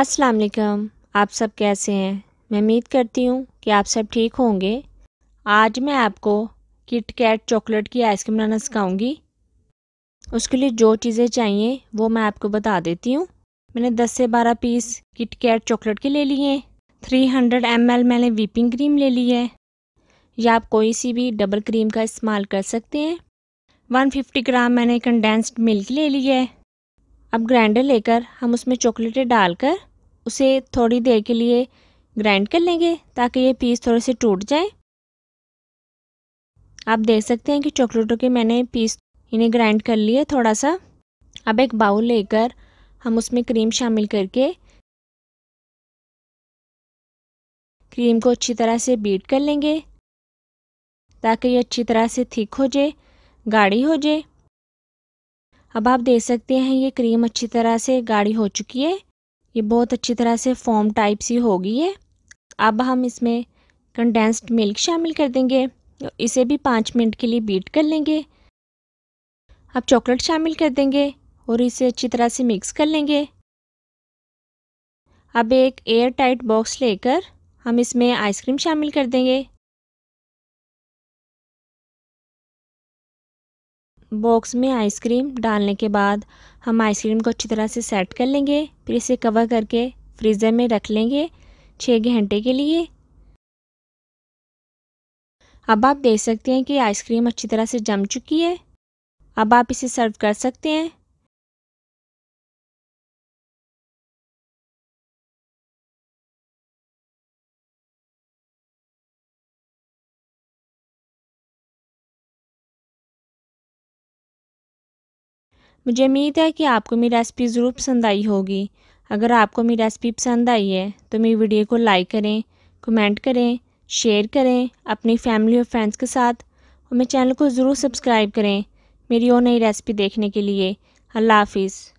अस्सलाम वालेकुम आप सब कैसे हैं मैं उम्मीद करती हूँ कि आप सब ठीक होंगे आज मैं आपको किट कैट चॉकलेट की आइसक्रीम बनाना सिखाऊंगी उसके लिए जो चीज़ें चाहिए वो मैं आपको बता देती हूँ मैंने 10 से 12 पीस किट कैट चॉकलेट के ले लिए हैं 300 हंड्रेड मैंने व्हीपिंग क्रीम ले ली है या आप कोई सी भी डबल क्रीम का इस्तेमाल कर सकते हैं 150 ग्राम मैंने कंडेंस्ड मिल्क ले ली है अब ग्राइंडर लेकर हम उसमें चॉकलेटें डालकर उसे थोड़ी देर के लिए ग्राइंड कर लेंगे ताकि ये पीस थोड़े से टूट जाए आप देख सकते हैं कि चॉकलेटों के मैंने पीस इन्हें ग्राइंड कर लिए थोड़ा सा अब एक बाउल लेकर हम उसमें क्रीम शामिल करके क्रीम को अच्छी तरह से बीट कर लेंगे ताकि ये अच्छी तरह से थिक हो जाए गाढ़ी हो जाए अब आप देख सकते हैं ये क्रीम अच्छी तरह से गाढ़ी हो चुकी है ये बहुत अच्छी तरह से फॉर्म टाइप सी होगी है अब हम इसमें कंडेंस्ड मिल्क शामिल कर देंगे इसे भी पाँच मिनट के लिए बीट कर लेंगे अब चॉकलेट शामिल कर देंगे और इसे अच्छी तरह से मिक्स कर लेंगे अब एक एयर टाइट बॉक्स लेकर हम इसमें आइसक्रीम शामिल कर देंगे बॉक्स में आइसक्रीम डालने के बाद हम आइसक्रीम को अच्छी तरह से सेट कर लेंगे फिर इसे कवर करके फ्रीज़र में रख लेंगे छः घंटे के लिए अब आप देख सकते हैं कि आइसक्रीम अच्छी तरह से जम चुकी है अब आप इसे सर्व कर सकते हैं मुझे उम्मीद है कि आपको मेरी रेसिपी ज़रूर पसंद आई होगी अगर आपको मेरी रेसिपी पसंद आई है तो मेरी वीडियो को लाइक करें कमेंट करें शेयर करें अपनी फैमिली और फ्रेंड्स के साथ और मेरे चैनल को ज़रूर सब्सक्राइब करें मेरी और नई रेसिपी देखने के लिए अल्लाह हाफिज़